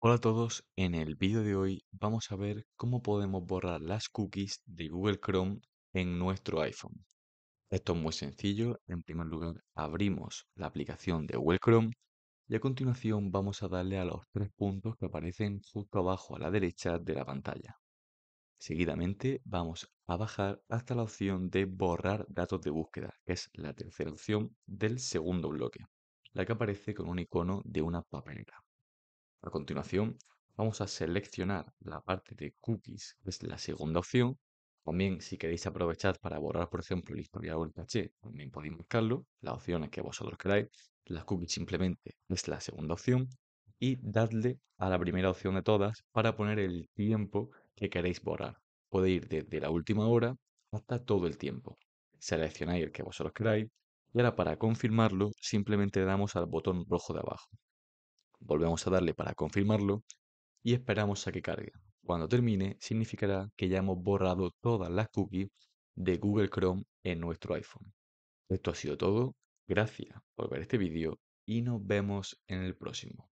Hola a todos, en el vídeo de hoy vamos a ver cómo podemos borrar las cookies de Google Chrome en nuestro iPhone. Esto es muy sencillo, en primer lugar abrimos la aplicación de Google Chrome y a continuación vamos a darle a los tres puntos que aparecen justo abajo a la derecha de la pantalla. Seguidamente vamos a bajar hasta la opción de borrar datos de búsqueda, que es la tercera opción del segundo bloque, la que aparece con un icono de una papelera. A continuación, vamos a seleccionar la parte de cookies, que es la segunda opción. También, si queréis aprovechar para borrar, por ejemplo, el historial o el caché, también podéis marcarlo, opción es que vosotros queráis. Las cookies simplemente es la segunda opción. Y darle a la primera opción de todas para poner el tiempo que queréis borrar. Puede ir desde la última hora hasta todo el tiempo. Seleccionáis el que vosotros queráis y ahora para confirmarlo simplemente damos al botón rojo de abajo volvemos a darle para confirmarlo y esperamos a que cargue. Cuando termine, significará que ya hemos borrado todas las cookies de Google Chrome en nuestro iPhone. Esto ha sido todo, gracias por ver este vídeo y nos vemos en el próximo.